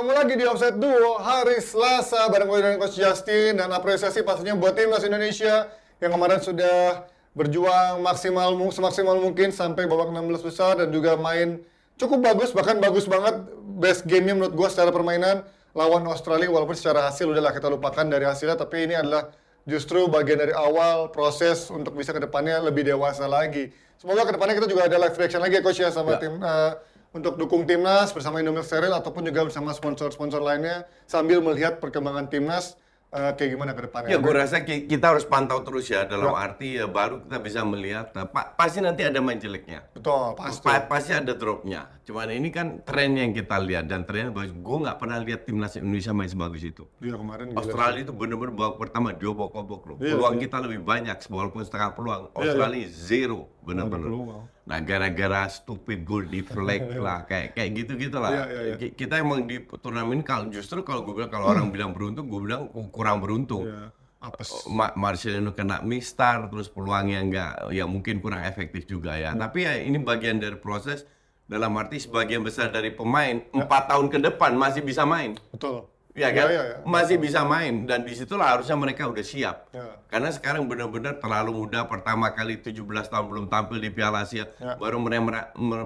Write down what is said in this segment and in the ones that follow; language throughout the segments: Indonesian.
ketemu lagi di Offset Duo hari Selasa bareng gue dan Coach Justin dan apresiasi pastinya buat timnas Indonesia yang kemarin sudah berjuang maksimal semaksimal mungkin sampai babak 16 besar dan juga main cukup bagus bahkan bagus banget best gamenya menurut gue secara permainan lawan Australia walaupun secara hasil udahlah kita lupakan dari hasilnya tapi ini adalah justru bagian dari awal proses untuk bisa kedepannya lebih dewasa lagi semoga kedepannya kita juga ada live reaction lagi ya coach ya sama ya. tim uh, untuk dukung timnas bersama Indomie Steril ataupun juga bersama sponsor-sponsor lainnya sambil melihat perkembangan timnas uh, kayak gimana ke depannya? Ya, gue rasa kita harus pantau terus ya dalam ya. arti ya, baru kita bisa melihat. Nah, pa pasti nanti ada main jeleknya. Betul, pasti. Pa pasti ada dropnya. Cuman ini kan tren yang kita lihat dan trennya bagus. Gue nggak pernah lihat timnas Indonesia main sebagus itu. Iya kemarin. Australia gila. itu benar-benar babak pertama dua bokok-bokok loh. Iya, peluang iya. kita lebih banyak, walaupun setengah peluang. Australia iya, iya. zero, benar-benar. Nah, gara-gara stupid goal di flag lah, kayak kayak gitu-gitu lah. Yeah, yeah, yeah. Kita emang di turnamen kalau justru kalau gue bilang kalau orang bilang beruntung, gue bilang kurang beruntung. Yeah. Iya. Eh, Ma Marcelino kena mistar, terus peluangnya enggak ya mungkin kurang efektif juga ya. Hmm. Tapi ya ini bagian dari proses. Dalam arti sebagian besar dari pemain iya. empat tahun ke depan masih bisa main. Betul ya kan? Ya, ya, ya. Masih ya. bisa main dan disitulah harusnya mereka udah siap. Ya. Karena sekarang benar-benar terlalu muda pertama kali 17 tahun belum tampil di Piala Asia, ya. baru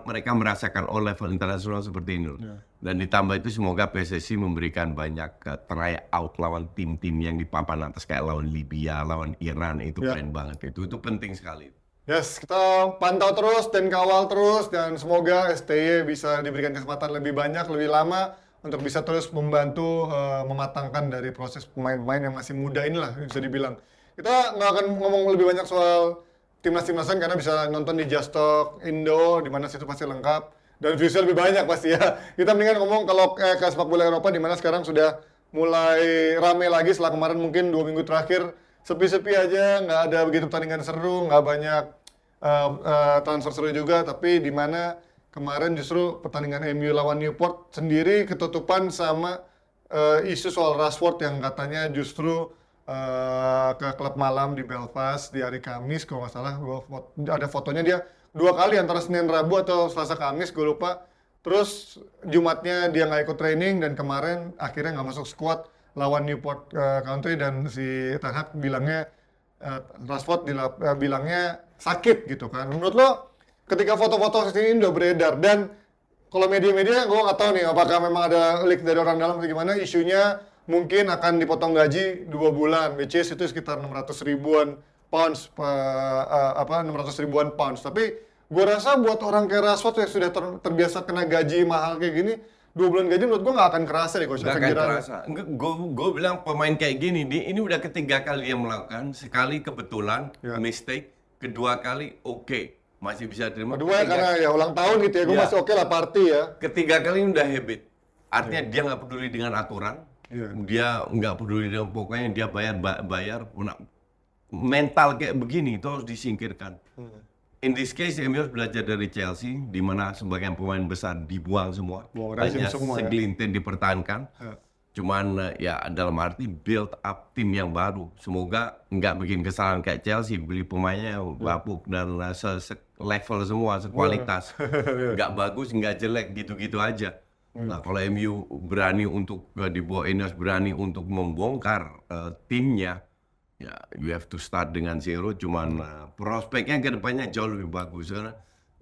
mereka merasakan oh level internasional seperti ini. Ya. Dan ditambah itu semoga PSSI memberikan banyak uh, eh, try out lawan tim-tim yang di papan atas kayak lawan Libya, lawan Iran itu ya. keren banget itu. Itu penting sekali. Yes, kita pantau terus dan kawal terus dan semoga STY bisa diberikan kesempatan lebih banyak, lebih lama untuk bisa terus membantu uh, mematangkan dari proses pemain-pemain yang masih muda inilah bisa dibilang. Kita nggak akan ngomong lebih banyak soal timnas-timnasan karena bisa nonton di Just Talk Indo di mana situ pasti lengkap dan visual lebih banyak pasti ya. Kita mendingan ngomong kalau eh, ke sepak bola Eropa di mana sekarang sudah mulai rame lagi setelah kemarin mungkin dua minggu terakhir sepi-sepi aja, nggak ada begitu pertandingan seru, nggak banyak uh, uh, transfer seru juga, tapi di mana Kemarin justru pertandingan MU lawan Newport sendiri ketutupan sama uh, isu soal Rashford yang katanya justru uh, ke klub malam di Belfast di hari Kamis kalau nggak salah gua foto, ada fotonya dia dua kali antara Senin Rabu atau Selasa Kamis gue lupa terus Jumatnya dia nggak ikut training dan kemarin akhirnya nggak masuk squad lawan Newport uh, eh, Country dan si Ten bilangnya uh, Rashford dilap, uh, bilangnya sakit gitu kan menurut lo ketika foto-foto ini udah beredar dan kalau media-media gue nggak tahu nih apakah memang ada leak dari orang dalam atau gimana isunya mungkin akan dipotong gaji dua bulan which is itu sekitar 600 ribuan pounds uh, uh, apa 600 ribuan pounds tapi gue rasa buat orang kayak Rashford yang sudah ter terbiasa kena gaji mahal kayak gini dua bulan gaji menurut gue nggak akan kerasa deh coach nggak akan kerasa gue bilang pemain kayak gini nih ini udah ketiga kali dia melakukan sekali kebetulan yeah. mistake kedua kali oke okay masih bisa terima. Kedua ketiga, karena ya ulang tahun gitu ya, gue ya. masih oke okay lah party ya. Ketiga kali ini udah habit. Artinya ya. dia nggak peduli dengan aturan, ya. dia nggak peduli dengan pokoknya dia bayar bayar mental kayak begini itu harus disingkirkan. Hmm. In this case, MU belajar dari Chelsea, di mana sebagian pemain besar dibuang semua, Buang hanya semua, ya. segelintir ya? dipertahankan. Ya. Cuman eh, ya dalam arti build up tim yang baru. Semoga nggak bikin kesalahan kayak Chelsea beli pemainnya babuk iya. dan eh, se, se level semua, iya. sekualitas. Iya. Nggak bagus, nggak jelek, gitu-gitu aja. Nah, kalau MU berani untuk uh, eh, di bawah Ineos berani untuk membongkar uh, timnya, ya you have to start dengan zero. Cuman uh, prospeknya kedepannya jauh lebih bagus karena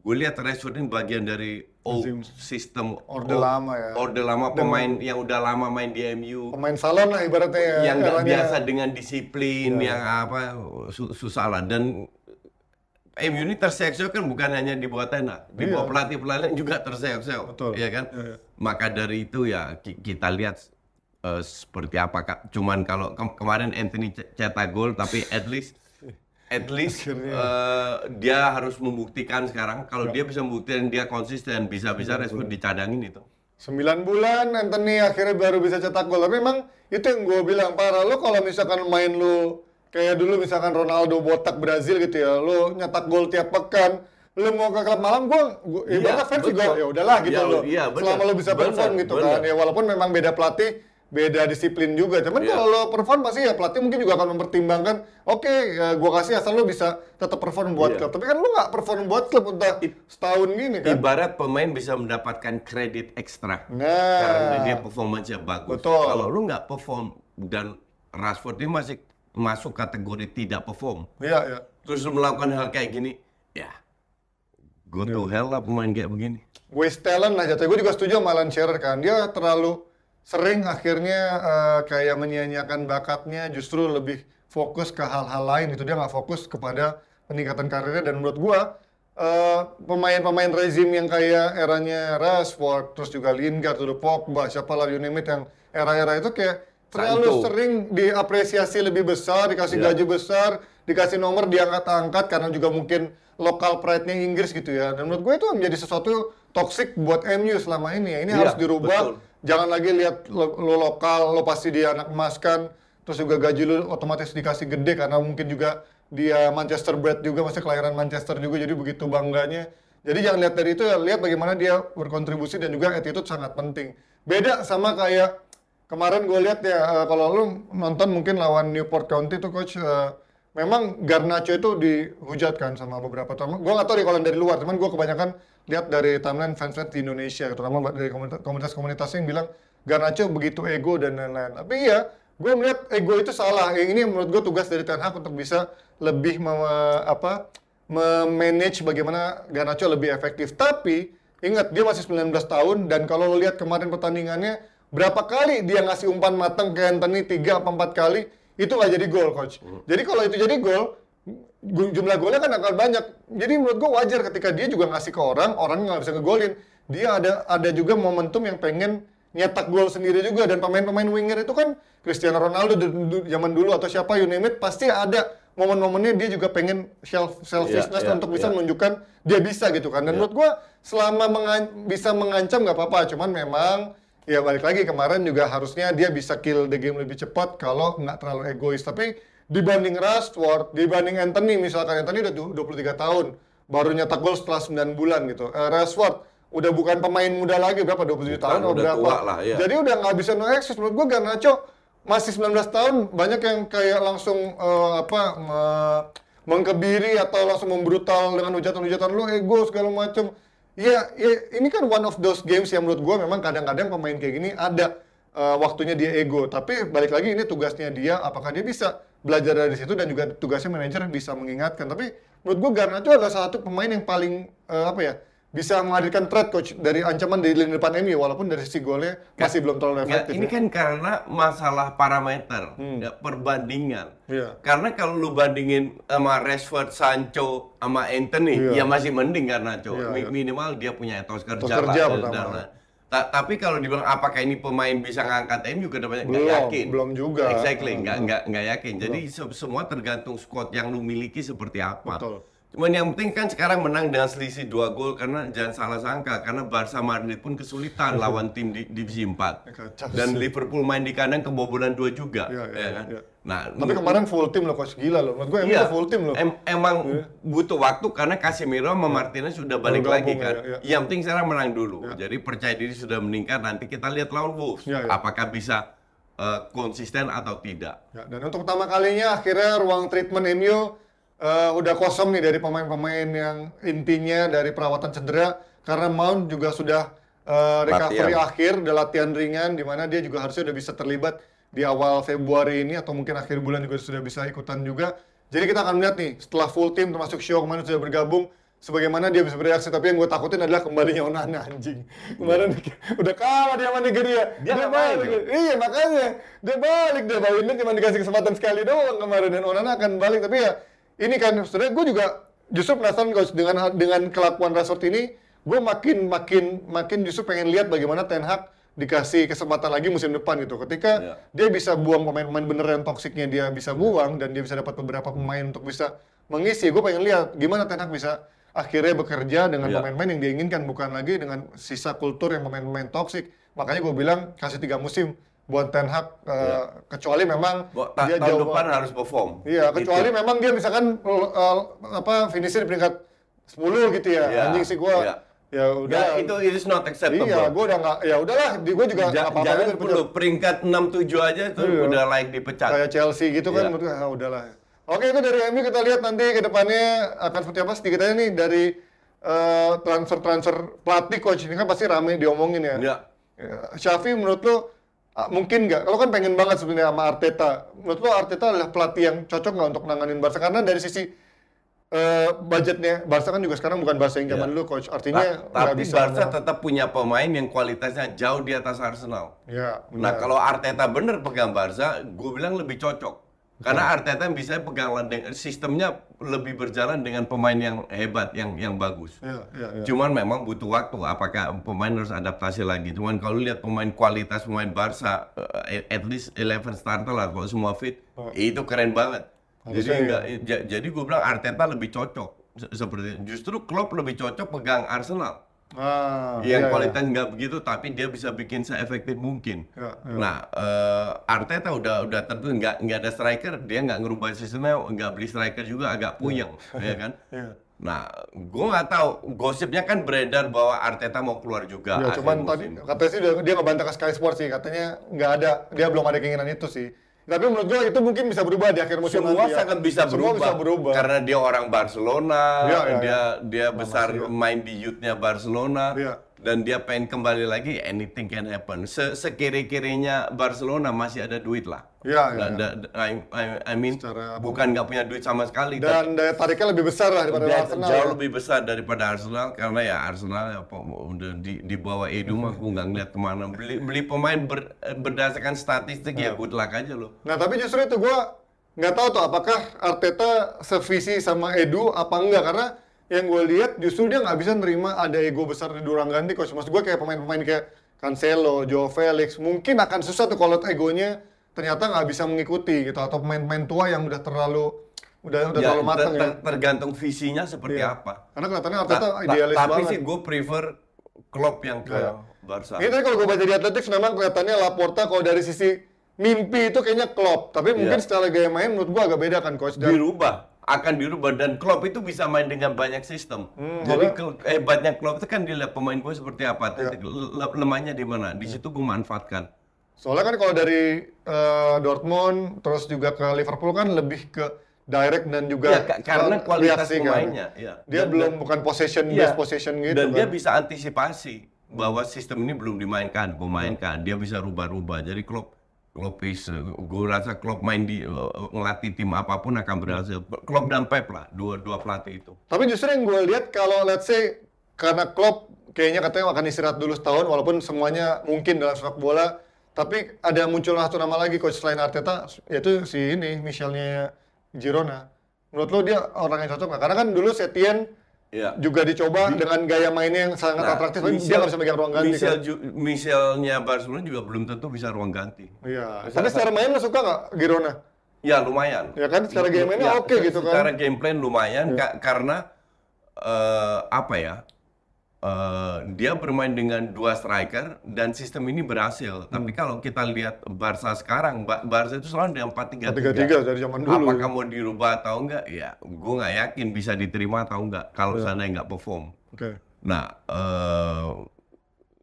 gue lihat Rashford ini bagian dari old sistem system orde old, lama ya orde lama pemain yang udah lama main di MU pemain salon lah ibaratnya ya yang nggak biasa dengan disiplin ya. yang apa susah lah dan MU ini terseok kan bukan hanya di bawah tenak di iya. bawah pelatih pelatih juga terseok ya kan iya, iya. maka dari itu ya kita lihat uh, seperti apa kak cuman kalau ke kemarin Anthony cetak gol tapi at least at least uh, dia harus membuktikan sekarang kalau ya. dia bisa membuktikan dia konsisten bisa-bisa respon dicadangin itu. Sembilan bulan Anthony akhirnya baru bisa cetak gol. memang itu yang gue bilang para lo kalau misalkan main lo kayak dulu misalkan Ronaldo botak Brazil gitu ya, lo nyetak gol tiap pekan, lo mau ke klub malam gue iya, ibaratnya ya, fans juga ya udahlah gitu ya, loh. Iya, Selama lo bisa perform gitu bener. kan. Ya walaupun memang beda pelatih, beda disiplin juga. Cuman yeah. kalau perform pasti ya pelatih mungkin juga akan mempertimbangkan, oke, okay, ya gua kasih asal lo bisa tetap perform buat yeah. klub. Tapi kan lo nggak perform buat klub udah setahun gini kan. Ibarat pemain bisa mendapatkan kredit ekstra nah. karena dia performanya bagus. Betul. Kalau lo nggak perform dan Rashford ini masih masuk kategori tidak perform. Iya, yeah, iya. Yeah. Terus melakukan hal kayak gini, ya yeah go to iya. hell lah pemain kayak begini. Waste talent lah jatuhnya. Gue juga setuju sama Alan Shearer kan. Dia terlalu sering akhirnya uh, kayak menyia-nyiakan bakatnya justru lebih fokus ke hal-hal lain itu dia nggak fokus kepada peningkatan karirnya dan menurut gua uh, pemain-pemain rezim yang kayak eranya Rashford terus juga Lingard, tuh Pogba, siapa you name it yang era-era itu kayak terlalu Santu. sering diapresiasi lebih besar, dikasih yeah. gaji besar, dikasih nomor diangkat-angkat karena juga mungkin lokal pride-nya Inggris gitu ya. Dan menurut gue itu menjadi sesuatu toksik buat MU selama ini ya. Ini yeah, harus dirubah. Betul jangan lagi lihat lo, lo lokal, lo pasti dia anak emas kan, terus juga gaji lo otomatis dikasih gede karena mungkin juga dia Manchester bred juga, masih kelahiran Manchester juga, jadi begitu bangganya. Jadi jangan lihat dari itu, ya lihat bagaimana dia berkontribusi dan juga attitude sangat penting. Beda sama kayak kemarin gue lihat ya, eh, kalau lo nonton mungkin lawan Newport County tuh coach, eh, memang Garnacho itu dihujat kan sama beberapa teman. Gue nggak tahu deh kalau dari luar, cuman gue kebanyakan lihat dari timeline fans di Indonesia, terutama dari komunitas-komunitas yang bilang Garnacho begitu ego dan lain-lain. Tapi ya gue melihat ego itu salah. ini menurut gue tugas dari Ten Hag untuk bisa lebih apa memanage bagaimana Garnacho lebih efektif. Tapi ingat dia masih 19 tahun dan kalau lo lihat kemarin pertandingannya berapa kali dia ngasih umpan matang ke Anthony tiga atau empat kali itu nggak jadi gol coach. Hmm. Jadi kalau itu jadi gol jumlah golnya kan akan banyak. Jadi menurut gue wajar ketika dia juga ngasih ke orang, orang nggak bisa ngegolin. Dia ada ada juga momentum yang pengen nyetak gol sendiri juga dan pemain-pemain winger itu kan Cristiano Ronaldo zaman dulu atau siapa you name it pasti ada momen-momennya dia juga pengen self selfishness yeah, yeah, untuk bisa yeah. menunjukkan dia bisa gitu kan. Dan yeah. menurut gue selama mengan bisa mengancam nggak apa-apa, cuman memang ya balik lagi kemarin juga harusnya dia bisa kill the game lebih cepat kalau nggak terlalu egois. Tapi dibanding Rashford, dibanding Anthony misalkan Anthony udah 23 tahun baru nyetak gol setelah 9 bulan gitu. uh, Rashford udah bukan pemain muda lagi berapa 27 bukan, tahun atau berapa. lah, ya. Jadi udah nggak bisa no Menurut menurut karena Garnacho masih 19 tahun banyak yang kayak langsung uh, apa me mengkebiri atau langsung membrutal dengan hujatan-hujatan lu ego segala macem ya, ya ini kan one of those games yang menurut gue memang kadang-kadang pemain kayak gini ada uh, waktunya dia ego tapi balik lagi ini tugasnya dia apakah dia bisa belajar dari situ dan juga tugasnya manajer bisa mengingatkan. Tapi menurut gue Garnacho adalah salah satu pemain yang paling uh, apa ya bisa menghadirkan threat coach dari ancaman di lini depan MU walaupun dari sisi golnya masih belum terlalu efektif. ini ya. kan karena masalah parameter, hmm. ya, perbandingan. Yeah. Karena kalau lu bandingin sama Rashford, Sancho, sama Anthony, yeah. ya masih mending Garnacho coach. Iya, Mi yeah. Minimal dia punya etos kerja, etos kerja lah, Ta tapi kalau dibilang apakah ini pemain bisa ngangkat MU juga depannya nggak yakin. Belum juga. Exactly, nggak nggak nggak yakin. Jadi se semua tergantung squad yang lu miliki seperti apa. Betul. Cuman yang penting kan sekarang menang dengan selisih dua gol karena jangan salah sangka karena Barca Madrid pun kesulitan lawan tim di divisi empat Dan Liverpool main di kandang kebobolan dua juga. Iya, iya, ya, ya, ya, kan? Iya. Nah, tapi kemarin full tim loh coach gila loh. Menurut gue emang iya, full tim loh. Em emang yeah. butuh waktu karena Casemiro sama iya. Martinez sudah balik lagi kan. Ya, ya. Yang penting sekarang menang dulu. Ya. Jadi percaya diri sudah meningkat. Nanti kita lihat lawan Wolves ya, ya. apakah bisa uh, konsisten atau tidak. Ya, dan untuk pertama kalinya akhirnya ruang treatment MU uh, eh, udah kosong nih dari pemain-pemain yang intinya dari perawatan cedera karena Mount juga sudah uh, recovery latihan. akhir, udah latihan ringan di mana dia juga harusnya udah bisa terlibat di awal Februari ini atau mungkin akhir bulan juga sudah bisa ikutan juga. Jadi kita akan melihat nih setelah full team termasuk Show kemarin sudah bergabung sebagaimana dia bisa bereaksi tapi yang gue takutin adalah kembalinya Onana anjing kemarin iya. udah kalah dia sama Nigeria dia, dia balik main, iya makanya dia balik dia balik cuma dikasih kesempatan sekali doang kemarin dan Onana akan balik tapi ya ini kan sebenarnya gue juga justru penasaran dengan dengan kelakuan Rashford ini gue makin makin makin justru pengen lihat bagaimana Ten Hag dikasih kesempatan lagi musim depan gitu. Ketika yeah. dia bisa buang pemain-pemain beneran yang toksiknya dia bisa buang dan dia bisa dapat beberapa pemain untuk bisa mengisi. Gue pengen lihat gimana Ten Hag bisa akhirnya bekerja dengan ya. pemain-pemain yeah. yang diinginkan bukan lagi dengan sisa kultur yang pemain-pemain toksik. Makanya gue bilang kasih tiga musim buat Ten Hag uh, eh, yeah. kecuali memang Bo, ta dia tahun jauh, depan harus perform. Iya, gitu. kecuali memang dia misalkan uh, apa finishnya di peringkat 10 gitu ya. Yeah. Anjing sih gue. Yeah ya udah gak, itu it is not acceptable iya gue udah nggak ya udahlah di gue juga nggak apa apa jangan apa perlu peringkat enam tujuh aja itu iya. udah like dipecat kayak Chelsea gitu kan iya. menurut gue ah, udahlah oke itu dari MU kita lihat nanti ke depannya akan seperti apa sedikit aja nih dari uh, eh, transfer transfer pelatih coach ini kan pasti rame diomongin ya, iya ya. Syafi menurut lo ah, mungkin nggak kalau kan pengen banget sebenarnya sama Arteta menurut lo Arteta adalah pelatih yang cocok nggak untuk nanganin Barca karena dari sisi Eh, budgetnya Barca kan juga sekarang bukan Barca yang zaman ya. dulu coach artinya Ta tapi bisa Barca menang. tetap punya pemain yang kualitasnya jauh di atas Arsenal. Ya, Nah kalau Arteta bener pegang Barca, gue bilang lebih cocok karena Arteta bisa pegang landing sistemnya lebih berjalan dengan pemain yang hebat yang yang bagus. Ya, ya, ya. Cuman memang butuh waktu. Apakah pemain harus adaptasi lagi? Cuman kalau lihat pemain kualitas pemain Barca, eh, at least 11 starter lah kalau semua fit, oh. itu keren banget jadi enggak, ya, jadi gue bilang Arteta lebih cocok seperti itu. justru Klopp lebih cocok pegang Arsenal. Ah, yang iya, iya. kualitas nggak iya. begitu tapi dia bisa bikin seefektif mungkin. Iya, iya. Nah, uh, Arteta udah udah tentu nggak nggak ada striker, dia nggak ngerubah sistemnya, nggak beli striker juga agak puyeng, ya, ya kan? Iya. Nah, gue nggak tahu gosipnya kan beredar bahwa Arteta mau keluar juga. Ya, cuman musim. tadi katanya sih dia, dia ngebantah ke Sky Sports sih, katanya nggak ada, dia belum ada keinginan itu sih. Tapi menurut gua itu mungkin bisa berubah di akhir musim Semua nanti, ya. sangat bisa Semua berubah. bisa berubah. Karena dia orang Barcelona, ya, ya, dia ya. dia besar ya. main di youthnya Barcelona. Ya dan dia pengen kembali lagi anything can happen Se sekiri-kirinya Barcelona masih ada duit lah ya, ya, da, da, I, I, I mean bukan nggak punya duit sama sekali dan tapi, daya tariknya lebih besar lah daripada Arsenal jauh ya. lebih besar daripada Arsenal karena ya Arsenal ya udah di, di bawah Edu mah aku nggak ngeliat kemana beli, beli pemain ber, berdasarkan statistik ya, ya good luck aja loh nah tapi justru itu gue nggak tahu tuh apakah Arteta sevisi sama Edu apa enggak karena yang gue lihat justru dia nggak bisa nerima ada ego besar di durang ganti coach. Maksud gue kayak pemain-pemain kayak Cancelo, Joe Felix, mungkin akan susah tuh kalau egonya ternyata nggak bisa mengikuti gitu atau pemain-pemain tua yang udah terlalu udah udah ya, terlalu matang ter, ya. Tergantung visinya seperti ya. apa. Karena kelihatannya Arteta ta, idealis tapi banget. Tapi sih gue prefer Klopp yang ke ya. Barca. Ini kalau gue baca di Atletics memang kelihatannya Laporta kalau dari sisi mimpi itu kayaknya Klopp, tapi iya. mungkin mungkin secara gaya main menurut gue agak beda kan coach. Dan, Dirubah akan dirubah dan Klopp itu bisa main dengan banyak sistem. Hmm. Jadi eh, hebatnya Klopp itu kan dilihat pemain gue seperti apa, ya. lemahnya di mana. Di situ gue manfaatkan. Soalnya kan kalau dari uh, Dortmund terus juga ke Liverpool kan lebih ke direct dan juga ya, karena kualitas reaksi, kan. pemainnya. Kan. Ya. Dia dan, belum dan, bukan possession ya. based possession gitu. Dan kan. dia bisa antisipasi bahwa sistem ini belum dimainkan, pemainkan. Dia bisa rubah-rubah. Jadi Klopp Klopp eh, gue rasa Klopp main di eh, eh, ngelatih tim apapun akan berhasil. Klopp dan Pep lah, dua dua pelatih itu. Tapi justru yang gue lihat kalau let's say karena Klopp kayaknya katanya akan istirahat dulu setahun, walaupun semuanya mungkin dalam sepak bola. Tapi ada muncul satu nama lagi coach selain Arteta, yaitu si ini Michelnya Girona. Menurut lo dia orang yang cocok nggak? Karena kan dulu Setien Ya. juga dicoba di, dengan gaya mainnya yang sangat nah, atraktif, tapi dia nggak bisa megang ruang ganti. Michel, kan? Ju, Michelnya Barcelona juga belum tentu bisa ruang ganti. Iya. Tapi secara main lo suka nggak Girona? Ya lumayan. Ya kan secara game mainnya ya, oke okay, gitu kan. Secara game plan lumayan ya. ka karena uh, apa ya? uh, dia bermain dengan dua striker dan sistem ini berhasil. Hmm. Tapi kalau kita lihat Barca sekarang, Barca itu selalu dengan 4 3 Tiga tiga 3 3 dari zaman dulu. Apakah mau dirubah atau enggak? Ya, gue nggak yakin bisa diterima atau enggak kalau yeah. sana nggak perform. Okay. Nah, uh,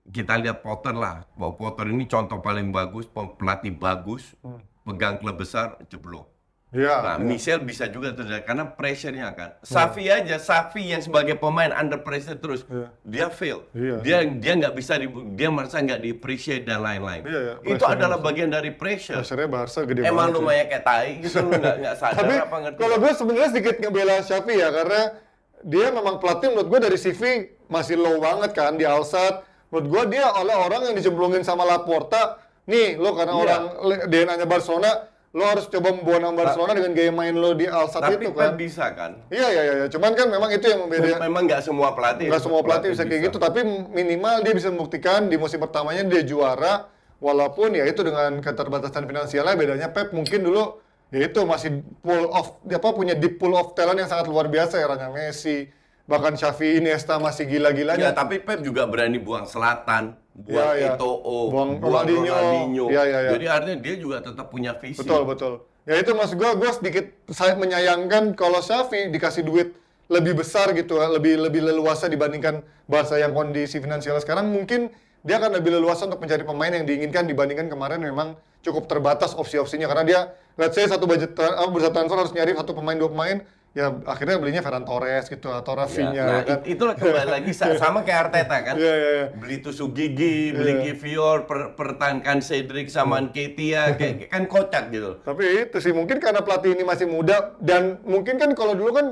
kita lihat Potter lah. Bahwa Potter ini contoh paling bagus, pelatih bagus, hmm. pegang klub besar, jeblok Ya, nah, ya. Michel bisa juga terjadi karena pressure-nya kan. Ya. Safi aja, Safi yang sebagai pemain under pressure terus, ya. dia fail. Ya, dia ya. dia nggak bisa di, dia merasa nggak di appreciate dan lain-lain. Ya, ya. Itu adalah bagian dari pressure. Pressure-nya Barca gede Emang banget. Emang lumayan kayak tai gitu, nggak nggak sadar Tapi, apa ngerti. Kalau gue sebenarnya sedikit ngebela Safi ya karena dia memang pelatih menurut gue dari CV masih low banget kan di Alsat. Menurut gue dia oleh orang yang dijemblungin sama Laporta, nih lo karena ya. orang DNA-nya Barcelona lo harus coba membuat membuang Barcelona dengan gaya main lo di Al itu kan. Tapi bisa kan? Iya, iya iya iya, cuman kan memang itu yang membedakan. Memang nggak semua pelatih. Nggak semua pelatih, pelatih bisa, bisa kayak gitu, tapi minimal dia bisa membuktikan di musim pertamanya dia juara walaupun ya itu dengan keterbatasan finansialnya bedanya Pep mungkin dulu ya itu masih pull off apa punya deep pull off talent yang sangat luar biasa ya eranya Messi, bahkan Syafi Iniesta masih gila-gilanya. Ya, tapi Pep juga berani buang Selatan, buang ya, ya. Eto'o, buang, buang Ronaldinho. Ronaldinho. Ya, ya, ya. Jadi artinya dia juga tetap punya visi. Betul, betul. Ya itu mas gue, gue sedikit saya menyayangkan kalau Syafi dikasih duit lebih besar gitu, lebih lebih leluasa dibandingkan Barca yang kondisi finansial sekarang mungkin dia akan lebih leluasa untuk mencari pemain yang diinginkan dibandingkan kemarin memang cukup terbatas opsi-opsinya karena dia let's say satu budget oh, transfer harus nyari satu pemain dua pemain ya akhirnya belinya Ferran Torres gitu atau Rafinha ya, nah, kan. itu kembali lagi sama kayak Arteta kan. Ya, ya, ya. Beli tusuk gigi, beli ya. Givior, per pertahankan Cedric sama iya. Nketiah kayak kan kocak gitu. Tapi itu sih mungkin karena pelatih ini masih muda dan mungkin kan kalau dulu kan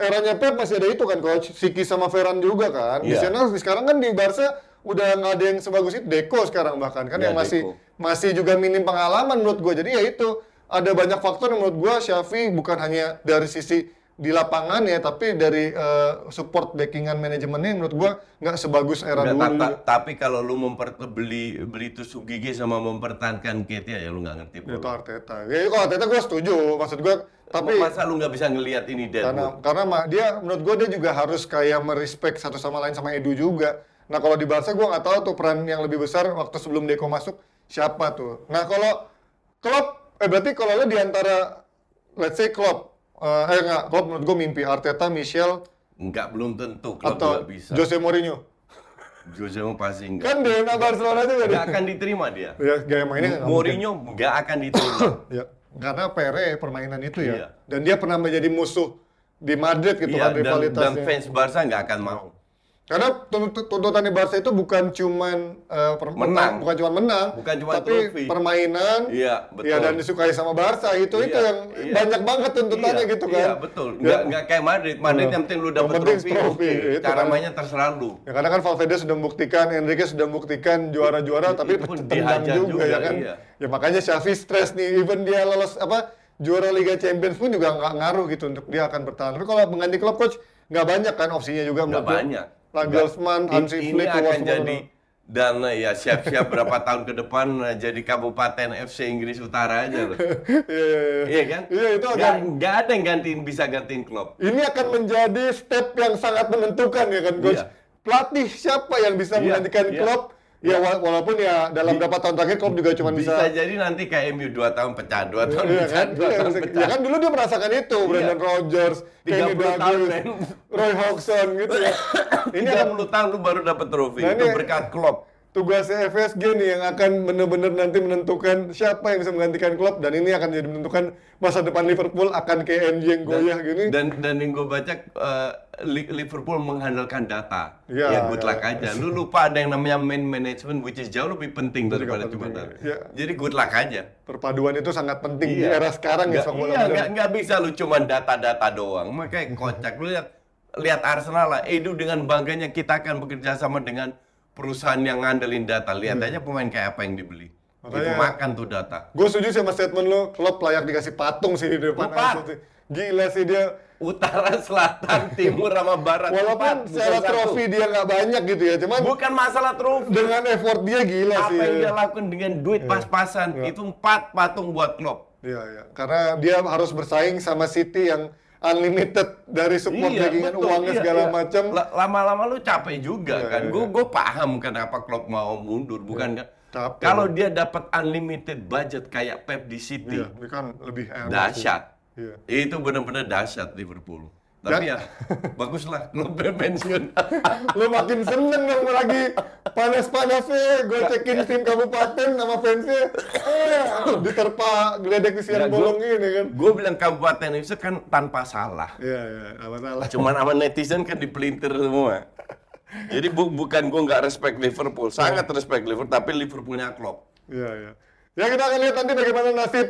eranya Pep masih ada itu kan coach Siki sama Ferran juga kan ya. di sana sekarang kan di Barca udah nggak ada yang sebagus itu Deco sekarang bahkan kan ya, yang masih Deco. masih juga minim pengalaman menurut gue jadi ya itu ada banyak faktor yang menurut gue Syafi bukan hanya dari sisi di lapangan ya tapi dari uh, support backingan manajemennya menurut gua nggak sebagus era dulu. Ta tapi kalau lu memperbeli beli itu Sugigi sama mempertahankan Ketia ya, ya lu nggak ngerti. Itu Arteta. Ya Arteta gua setuju. Maksud gua tapi masa lu nggak bisa ngelihat ini dan karena karena mah dia menurut gua dia juga harus kayak merespek satu sama lain sama Edu juga. Nah kalau di Barca gua nggak tahu tuh peran yang lebih besar waktu sebelum Deko masuk siapa tuh. Nah kalau Klopp eh berarti kalau lo diantara let's say klub uh, eh enggak, eh, Klopp menurut gue mimpi Arteta, Michel, Enggak, belum tentu. Klopp atau bisa. Jose Mourinho. Jose Mourinho pasti enggak. Kan DNA Barcelona itu enggak, akan diterima dia. Ya, gaya mainnya enggak Mourinho enggak akan diterima. ya. Karena PR permainan itu ya. Iya. Dan dia pernah menjadi musuh di Madrid gitu iya, kan rivalitasnya. Dan, dan fans Barca nggak akan mau. Karena tuntutan di Barca itu bukan cuman uh, menang, bukan cuma menang, bukan cuma tapi trophy. permainan, iya, betul. ya dan disukai sama Barca itu iya, itu yang iya. banyak banget tuntutannya iya, gitu iya, kan. Iya betul, ya. nggak, ya. nggak kayak Madrid. Madrid uh, yang penting lu dapat trofi, iya, itu cara kan. mainnya terserah lu. Ya karena kan Valverde sudah membuktikan, Enrique sudah membuktikan juara-juara, tapi tendang juga, juga ya kan. Iya. Ya makanya Xavi stres nih, even dia lolos apa juara Liga Champions pun juga nggak ngaruh gitu untuk dia akan bertahan. Tapi kalau mengganti klub coach nggak banyak kan opsinya juga nggak banyak. Nagelsmann, Hansi Flick, ini akan jadi dan ya siap-siap berapa tahun ke depan eh, jadi kabupaten FC Inggris Utara aja loh. Iya, iya, iya. iya kan? Iya itu akan gak, ada yang gantiin bisa gantiin klub. Ini akan menjadi step yang sangat menentukan ya kan coach. Pelatih siapa yang bisa menggantikan Yeah. Iya ya. walaupun ya dalam berapa tahun terakhir Klopp juga cuma bisa bisa jadi nanti kayak MU 2 tahun pecah, 2 tahun iya, pecah, kan? 2 iya, tahun pecah. Ya kan dulu dia merasakan itu, iya. Brandon Rodgers, Kenny Douglas, Roy Hodgson gitu. ini 30 akan... tahun lu baru dapat trofi. Nah, itu berkat Klopp tugasnya FSG nih yang akan benar-benar nanti menentukan siapa yang bisa menggantikan klub dan ini akan jadi menentukan masa depan Liverpool akan kayak MU yang goyah dan, gini. Dan dan yang gue baca uh, Liverpool mengandalkan data. Ya, ya good ya, ya, aja. Lu lupa ada yang namanya main management which is jauh lebih penting daripada cuma data. Ya. Jadi good luck aja. Perpaduan itu sangat penting iya. di era sekarang gak, ya Iya, nggak, nggak bisa lu cuma data-data doang. Makanya kocak lu lihat lihat Arsenal lah. Eh, Edu dengan bangganya kita akan bekerja sama dengan perusahaan yang ngandelin data. Lihat hmm. aja pemain kayak apa yang dibeli. Makanya, itu makan tuh data. Gue setuju sama statement lo, klub layak dikasih patung sih di depan. Empat. Gila sih dia. Utara, selatan, timur, sama barat. Walaupun empat, secara trofi dia nggak banyak gitu ya, cuman bukan masalah trofi. Dengan effort dia gila apa sih. Apa yang dia lakukan dengan duit iya. pas-pasan ya. itu empat patung buat klub. Iya, iya. Karena dia harus bersaing sama City yang unlimited dari support iya, dagingan betul, uangnya iya, segala iya. macam. Lama-lama lu capek juga iya, kan. Gue iya. gue iya. paham kenapa Klopp mau mundur, iya, bukan iya. Capek. Kalau dia dapat unlimited budget kayak Pep di City, iya, kan lebih dahsyat. Iya. Itu benar-benar dahsyat Liverpool. Tapi ya, bagus lah lo pensiun. lo makin seneng dong lagi panas-panasnya Gue cekin tim kabupaten sama fansnya. Eh, diterpa geledek di siang ya, bolong ini kan. Gue bilang kabupaten itu kan tanpa salah. Iya, iya, Apa salah. Cuman sama netizen kan dipelintir semua. Jadi bu bukan gue nggak respect Liverpool, sangat respect Liverpool, tapi Liverpoolnya klop. Iya, iya. Ya kita akan lihat nanti bagaimana nasib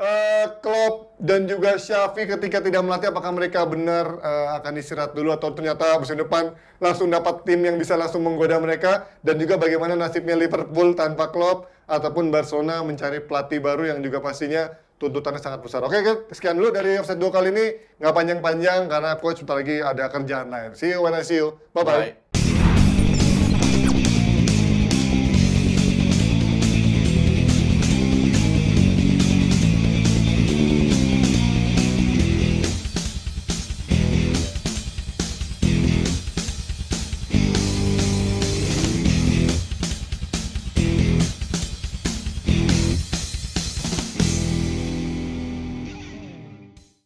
Eh, Klopp dan juga Xavi ketika tidak melatih apakah mereka benar uh, akan istirahat dulu atau ternyata musim depan langsung dapat tim yang bisa langsung menggoda mereka dan juga bagaimana nasibnya Liverpool tanpa Klopp ataupun Barcelona mencari pelatih baru yang juga pastinya tuntutannya sangat besar. Oke, okay, sekian dulu dari offset dua kali ini. Nggak panjang-panjang karena coach sebentar lagi ada kerjaan lain. See you when I see you. Bye-bye. Bye.